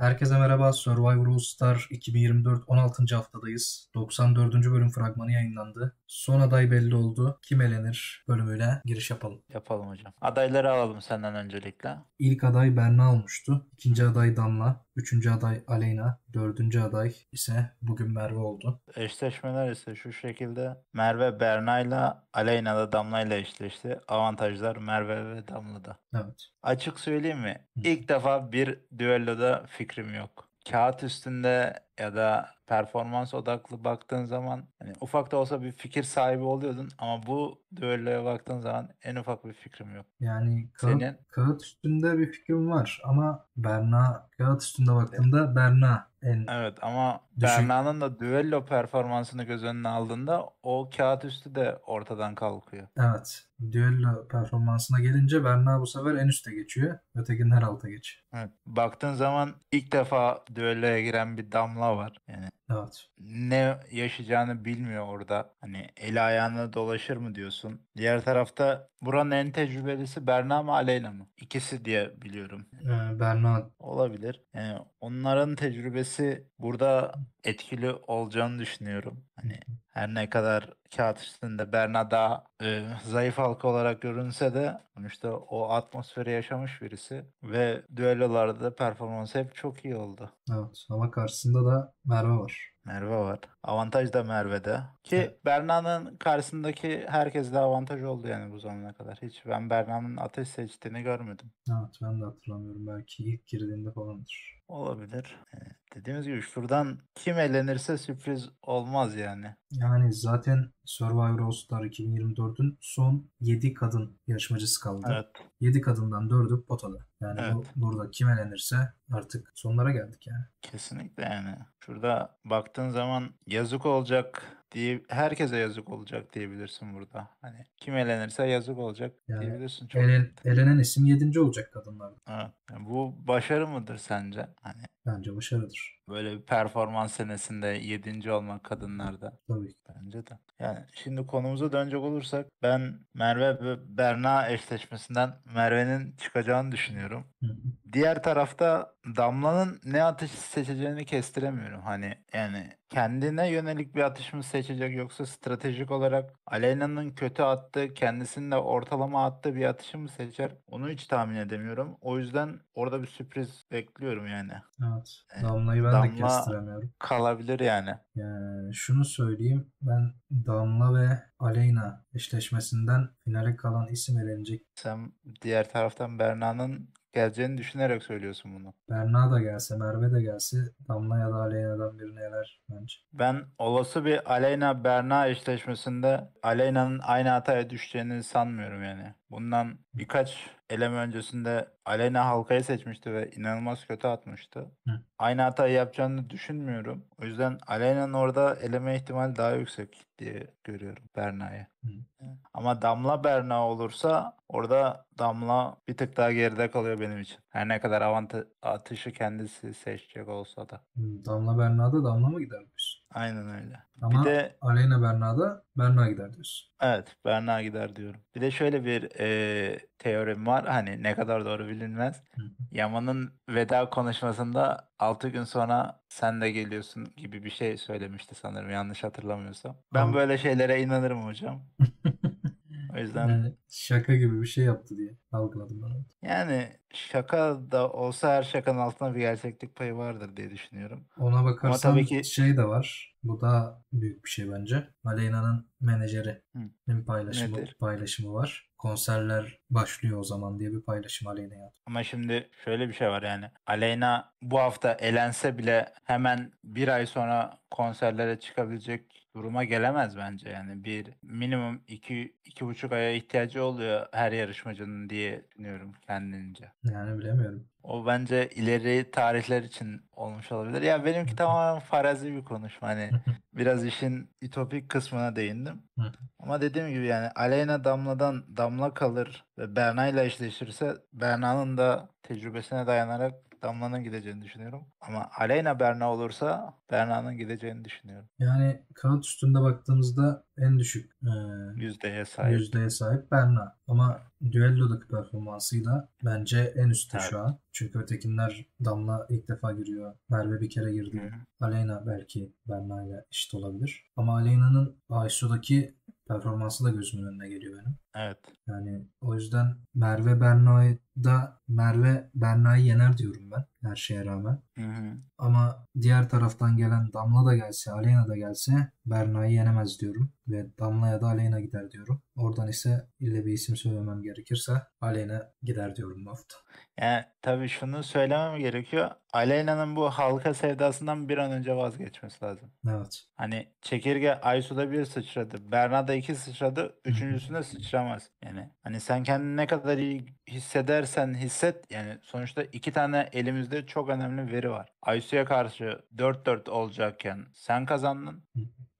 Herkese merhaba. Survivor All Star 2024 16. haftadayız. 94. bölüm fragmanı yayınlandı. Son aday belli oldu. Kim elenir bölümüyle giriş yapalım. Yapalım hocam. Adayları alalım senden öncelikle. İlk aday Berna olmuştu. İkinci aday Damla. Üçüncü aday Aleyna, dördüncü aday ise bugün Merve oldu. Eşleşmeler ise şu şekilde Merve Berna'yla Aleyna da Damla'yla eşleşti. Avantajlar Merve ve Damla'da. Evet. Açık söyleyeyim mi? Hı. İlk defa bir düelloda fikrim yok. Kağıt üstünde ya da performans odaklı baktığın zaman hani ufak da olsa bir fikir sahibi oluyordun ama bu düelloya baktığın zaman en ufak bir fikrim yok. Yani kağıt, Senin... kağıt üstünde bir fikrim var ama Berna kağıt üstünde baktığımda Berna en Evet ama düşük. Berna'nın da düello performansını göz önüne aldığında o kağıt üstü de ortadan kalkıyor. Evet. Düello performansına gelince Berna bu sefer en üste geçiyor. Ötekinden alta geçiyor. Evet. Baktığın zaman ilk defa düelloya giren bir damla daha var. Yani evet. ne yaşayacağını bilmiyor orada. Hani el ayağına dolaşır mı diyorsun. Diğer tarafta buranın en tecrübelisi Berna mı Aleyna mı? İkisi diye biliyorum. Ee, Berna. Olabilir. Yani onların tecrübesi burada etkili olacağını düşünüyorum. Hani her ne kadar kağıt üstünde Berna daha e, zayıf halka olarak görünse de sonuçta o atmosferi yaşamış birisi ve düellolarda performansı hep çok iyi oldu. Evet ama karşısında da Merve var. Merve var. Avantaj da Merve'de. Ki Berna'nın karşısındaki herkes de avantaj oldu yani bu zamana kadar. Hiç ben Berna'nın ateş seçtiğini görmedim. Evet ben de hatırlamıyorum. Belki ilk girdiğinde falandır. Olabilir. Evet. Dediğimiz gibi şuradan kim elenirse sürpriz olmaz yani. Yani zaten Survivor All Star 2024'ün son 7 kadın yarışmacısı kaldı. Evet. 7 kadından 4'ü potada. Yani evet. bu, burada kim elenirse artık sonlara geldik yani. Kesinlikle yani. Şurada baktığın zaman yazık olacak diye herkese yazık olacak diyebilirsin burada. Hani kim elenirse yazık olacak yani diyebilirsin. Çok ele, elenen isim 7. olacak kadınlar. Evet. Yani bu başarı mıdır sence? Hani Bence başarıdır. Böyle bir performans senesinde 7. olmak kadınlarda. Tabii. Bence de. Yani şimdi konumuza dönecek olursak ben Merve ve Berna eşleşmesinden Merve'nin çıkacağını düşünüyorum. Hı hı. Diğer tarafta Damla'nın ne atış seçeceğini kestiremiyorum. Hani yani kendine yönelik bir atış mı seçecek yoksa stratejik olarak Aleyna'nın kötü attığı kendisinin de ortalama attığı bir atışı mı seçer? Onu hiç tahmin edemiyorum. O yüzden orada bir sürpriz bekliyorum yani. Evet. Ee, Damla'yı ben de kestiremiyorum. kalabilir yani. yani. Şunu söyleyeyim ben Damla ve Aleyna eşleşmesinden finale kalan isim elenecek. Sen diğer taraftan Berna'nın geleceğini düşünerek söylüyorsun bunu. Berna da gelse, Merve de gelse Damla ya da Aleyna'dan birini eler bence. Ben olası bir Aleyna-Berna eşleşmesinde Aleyna'nın aynı hataya düşeceğini sanmıyorum yani. Bundan birkaç eleme öncesinde Aleyna halkayı seçmişti ve inanılmaz kötü atmıştı. Hı. Aynı hatayı yapacağını düşünmüyorum. O yüzden Aleyna'nın orada eleme ihtimali daha yüksek diye görüyorum. Berna Berna'yı. Ama Damla Berna olursa orada Damla bir tık daha geride kalıyor benim için. Her ne kadar avant atışı kendisi seçecek olsa da. Hı, Damla Berna'da Damla mı gidermiş? Aynen öyle. Ama bir de Aleyna Berna'da Berna gider diyorsun. Evet Berna gider diyorum. Bir de şöyle bir e, teorim var. Hani ne kadar doğru bilinmez. Yaman'ın veda konuşmasında 6 gün sonra sen de geliyorsun gibi bir şey söylemişti sanırım yanlış hatırlamıyorsam. Ben Abi. böyle şeylere inanırım hocam. O yüzden yani şaka gibi bir şey yaptı diye algıladım ben. Yani şaka da olsa her şakanın altında bir gerçeklik payı vardır diye düşünüyorum. Ona bakarsan Ama tabii ki... şey de var. Bu daha büyük bir şey bence. Aleyna'nın menajerinin paylaşımı, Nedir? paylaşımı var. Konserler başlıyor o zaman diye bir paylaşım Aleyna yaptı. Ama şimdi şöyle bir şey var yani. Aleyna bu hafta elense bile hemen bir ay sonra konserlere çıkabilecek duruma gelemez bence. Yani bir minimum iki, iki buçuk aya ihtiyacı oluyor her yarışmacının diye düşünüyorum kendince. Yani bilemiyorum. O bence ileri tarihler için olmuş olabilir. Ya benimki tamamen farazi bir konuşma. Hani biraz işin ütopik kısmına değindi düşündüm. Hı. Ama dediğim gibi yani Aleyna Damla'dan Damla kalır ve Berna ile eşleşirse Berna'nın da tecrübesine dayanarak Damla'nın gideceğini düşünüyorum. Ama Aleyna Berna olursa Berna'nın gideceğini düşünüyorum. Yani kağıt üstünde baktığımızda en düşük e, yüzdeye sahip. Yüzdeye sahip Berna. Ama düellodaki performansıyla bence en üstte evet. şu an. Çünkü ötekinler Damla ilk defa giriyor. Merve bir kere girdi. Hı-hı. Aleyna belki Berna ile eşit olabilir. Ama Aleyna'nın ISO'daki performansı da gözümün önüne geliyor benim. Evet. Yani o yüzden Merve Berna'da Merve Berna'yı yener diyorum ben her şeye rağmen. Hı hı. Ama diğer taraftan gelen Damla da gelse, Aleyna da gelse Berna'yı yenemez diyorum. Ve Damla ya da Aleyna gider diyorum. Oradan ise ille bir isim söylemem gerekirse Aleyna gider diyorum bu hafta. Yani tabii şunu söylemem gerekiyor. Aleyna'nın bu halka sevdasından bir an önce vazgeçmesi lazım. Evet. Hani çekirge Aysu'da bir sıçradı. Berna'da iki sıçradı. üçüncüsünde sıçradı çıkamaz. Yani hani sen kendini ne kadar iyi hissedersen hisset yani sonuçta iki tane elimizde çok önemli veri var. Aysu'ya karşı 4-4 olacakken sen kazandın.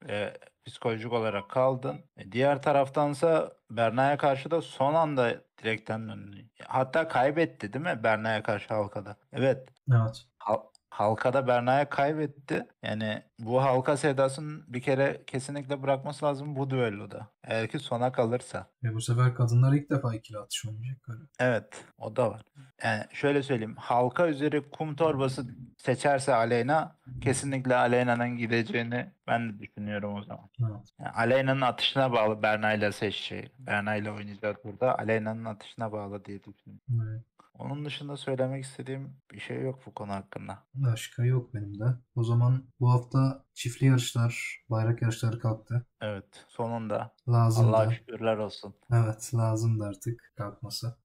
e, psikolojik olarak kaldın. E, diğer taraftansa Berna'ya karşı da son anda direkten döndü. Hatta kaybetti değil mi Berna'ya karşı halkada? Evet. Evet. Hal- halkada Berna'ya kaybetti. Yani bu halka sevdasının bir kere kesinlikle bırakması lazım bu düelloda. Eğer ki sona kalırsa. Ve bu sefer kadınlar ilk defa ikili atış oynayacak galiba. Evet o da var. Yani şöyle söyleyeyim. Halka üzeri kum torbası seçerse Aleyna kesinlikle Aleyna'nın gideceğini ben de düşünüyorum o zaman. Evet. Yani Aleyna'nın atışına bağlı Berna ile seçeceği. Berna ile oynayacağız burada. Aleyna'nın atışına bağlı diye düşünüyorum. Evet. Onun dışında söylemek istediğim bir şey yok bu konu hakkında. Başka yok benim de. O zaman bu hafta çiftli yarışlar, bayrak yarışları kalktı. Evet sonunda. Lazım Allah şükürler olsun. Evet lazımdı artık kalkması.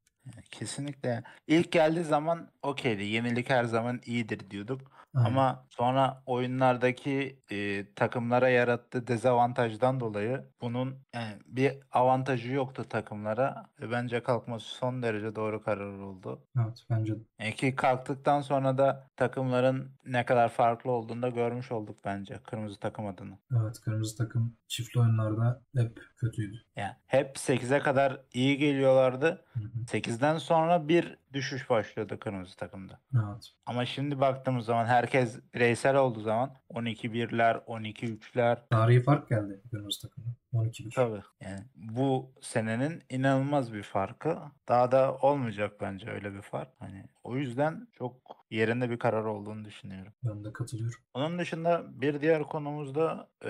Kesinlikle. İlk geldiği zaman okeydi. Yenilik her zaman iyidir diyorduk. Aynen. Ama sonra oyunlardaki e, takımlara yarattığı dezavantajdan dolayı bunun yani e, bir avantajı yoktu takımlara. Ve bence kalkması son derece doğru karar oldu. Evet bence de. E ki kalktıktan sonra da takımların ne kadar farklı olduğunu da görmüş olduk bence kırmızı takım adına. Evet kırmızı takım çiftli oyunlarda hep kötüydü. Yani hep 8'e kadar iyi geliyorlardı. Hı 8 8'den sonra bir düşüş başlıyordu kırmızı takımda. Evet. Ama şimdi baktığımız zaman herkes bireysel olduğu zaman 12-1'ler, 12-3'ler. Tarihi fark geldi kırmızı takımda. 12-1. Tabii. Yani bu senenin inanılmaz bir farkı. Daha da olmayacak bence öyle bir fark. Hani o yüzden çok yerinde bir karar olduğunu düşünüyorum. Ben de katılıyorum. Onun dışında bir diğer konumuzda e,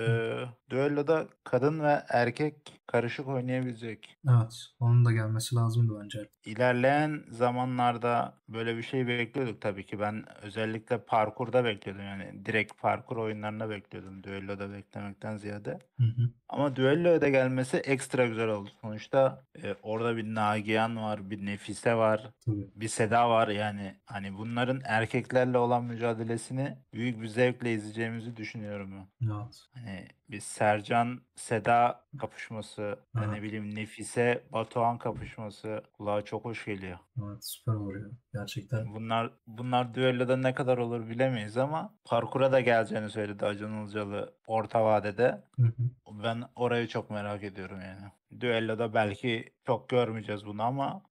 düelloda kadın ve erkek karışık oynayabilecek. Evet. Onun da gelmesi lazımdı bence. İlerleyen zamanlarda böyle bir şey bekliyorduk tabii ki. Ben özellikle parkurda bekliyordum. Yani direkt parkur oyunlarına bekliyordum. Düelloda beklemekten ziyade. Hı hı. Ama düelloya da gelmesi ekstra güzel oldu. Sonuçta e, orada bir Nagihan var, bir Nefise var, tabii. bir Seda var. Yani yani hani bunların erkeklerle olan mücadelesini büyük bir zevkle izleyeceğimizi düşünüyorum ben. Evet. Hani bir Sercan Seda kapışması, hani, evet. ne bileyim Nefise Batuhan kapışması kulağa çok hoş geliyor. Evet süper oluyor. Gerçekten. Bunlar bunlar düelloda ne kadar olur bilemeyiz ama parkura da geleceğini söyledi Acun Ilıcalı orta vadede. Hı hı. Ben orayı çok merak ediyorum yani. Düelloda belki çok görmeyeceğiz bunu ama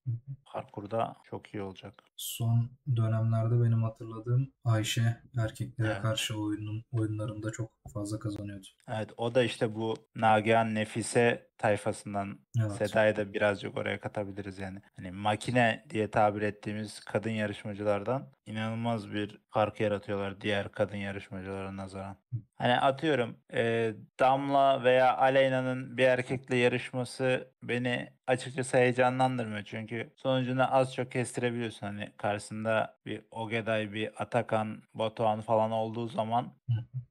parkurda çok iyi olacak son dönemlerde benim hatırladığım Ayşe erkeklere evet. karşı oyunun oyunlarında çok fazla kazanıyordu. Evet o da işte bu Nagihan Nefise tayfasından evet. Seda'yı da birazcık oraya katabiliriz yani. Hani makine diye tabir ettiğimiz kadın yarışmacılardan inanılmaz bir fark yaratıyorlar diğer kadın yarışmacılara nazaran. Hani atıyorum e, Damla veya Aleyna'nın bir erkekle yarışması beni açıkçası heyecanlandırmıyor. Çünkü sonucunu az çok kestirebiliyorsun. Hani yani karşısında bir Ogeday, bir Atakan, Batuhan falan olduğu zaman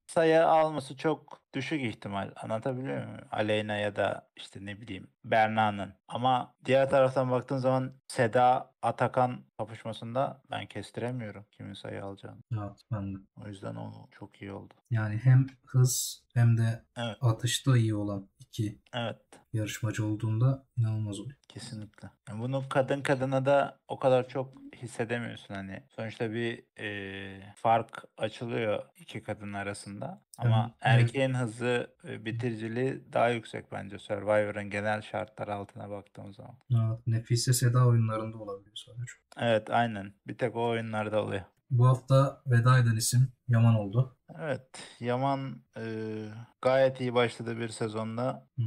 sayı alması çok düşük ihtimal. Anlatabiliyor muyum? Aleyna ya da işte ne bileyim Berna'nın. Ama diğer taraftan baktığın zaman Seda Atakan kapışmasında ben kestiremiyorum kimin sayı alacağını. Evet ben de. O yüzden o çok iyi oldu. Yani hem hız hem de evet. atışta iyi olan iki evet. yarışmacı olduğunda inanılmaz oluyor. Kesinlikle. Yani bunu kadın kadına da o kadar çok hissedemiyorsun hani. Sonuçta bir e, fark açılıyor iki kadın arasında. Ama evet. erkeğin hızı e, bitiriciliği daha yüksek bence Survivor'ın genel şartlar altına baktığımız zaman. Evet, Nefise Seda oyunlarında olabiliyor sadece. Evet aynen. Bir tek o oyunlarda oluyor. Bu hafta veda eden isim Yaman oldu. Evet. Yaman e, gayet iyi başladı bir sezonda. Hı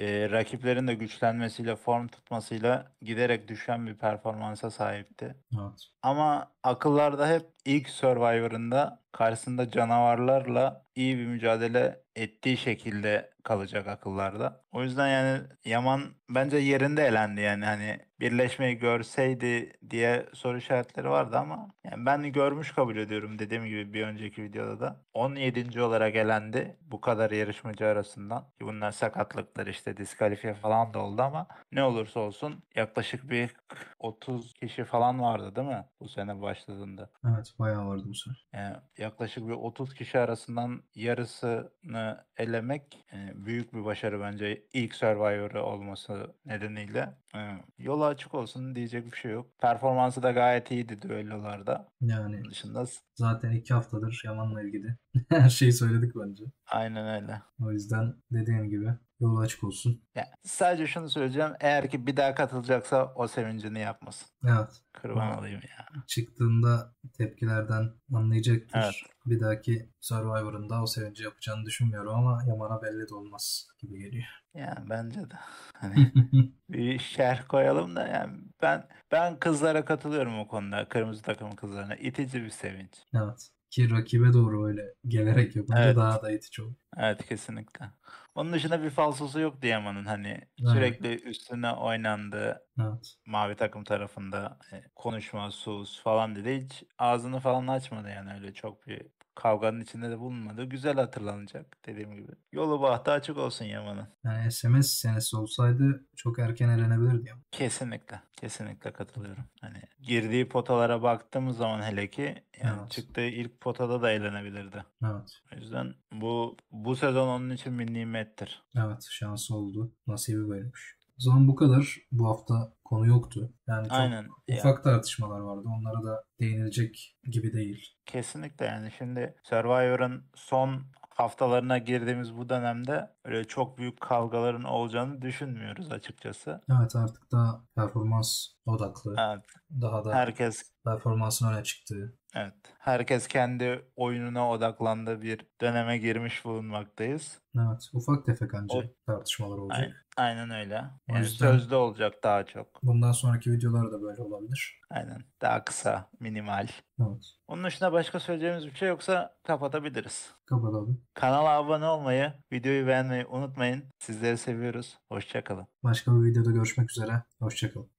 E, rakiplerin de güçlenmesiyle, form tutmasıyla giderek düşen bir performansa sahipti. Evet. Ama akıllarda hep ilk Survivor'ında karşısında canavarlarla iyi bir mücadele ettiği şekilde kalacak akıllarda. O yüzden yani Yaman bence yerinde elendi yani hani birleşmeyi görseydi diye soru işaretleri vardı ama yani ben görmüş kabul ediyorum dediğim gibi bir önceki videoda da. 17. olarak elendi bu kadar yarışmacı arasından. ki Bunlar sakatlıklar işte diskalifiye falan da oldu ama ne olursa olsun yaklaşık bir 30 kişi falan vardı değil mi? Bu sene başladığında. Evet bayağı vardı bu sene. Yani e, yaklaşık bir 30 kişi arasından yarısını elemek e, büyük bir başarı bence ilk Survivor'ı olması nedeniyle. Yani e, yolu açık olsun diyecek bir şey yok. Performansı da gayet iyiydi düellolarda. Yani. dışında zaten iki haftadır Yaman'la ilgili her şeyi söyledik bence. Aynen öyle. O yüzden dediğim gibi Yolu açık olsun. Ya, sadece şunu söyleyeceğim. Eğer ki bir daha katılacaksa o sevincini yapmasın. Evet. Kurban olayım ya. Çıktığında tepkilerden anlayacaktır. Evet. Bir dahaki Survivor'ında o sevinci yapacağını düşünmüyorum ama Yaman'a belli de olmaz gibi geliyor. Yani bence de. Hani bir şerh koyalım da yani ben ben kızlara katılıyorum o konuda. Kırmızı takım kızlarına. itici bir sevinç. Evet ki rakibe doğru öyle gelerek yapınca evet. daha da itici olur. Evet kesinlikle. Onun dışında bir falsosu yok Diama'nın hani evet. sürekli üstüne oynandı. Evet. Mavi takım tarafında e, konuşma, sus falan dedi. Hiç ağzını falan açmadı yani öyle çok bir kavganın içinde de bulunmadı. Güzel hatırlanacak dediğim gibi. Yolu bahtı açık olsun Yaman'ın. Yani SMS senesi olsaydı çok erken elenebilirdi ya. Kesinlikle. Kesinlikle katılıyorum. Hani girdiği potalara baktığımız zaman hele ki yani evet. çıktığı ilk potada da elenebilirdi. Evet. O yüzden bu bu sezon onun için bir nimettir. Evet şansı oldu. Nasibi bölmüş. O zaman bu kadar. Bu hafta konu yoktu. Yani çok Aynen. ufak yani. tartışmalar vardı. Onlara da değinilecek gibi değil. Kesinlikle yani şimdi Survivor'ın son haftalarına girdiğimiz bu dönemde öyle çok büyük kavgaların olacağını düşünmüyoruz açıkçası. Evet artık daha performans odaklı. Evet. Daha da herkes performansın öne çıktığı. Evet. Herkes kendi oyununa odaklandığı bir döneme girmiş bulunmaktayız. Evet. Ufak tefek ancak o... tartışmalar olacak. Aynen, aynen öyle. Yani sözlü olacak daha çok. Bundan sonraki videolar da böyle olabilir. Aynen. Daha kısa, minimal. Evet. Onun dışında başka söyleyeceğimiz bir şey yoksa kapatabiliriz. Kapatalım. Kanala abone olmayı, videoyu beğenmeyi unutmayın. Sizleri seviyoruz. Hoşçakalın. Başka bir videoda görüşmek üzere. Hoşçakalın.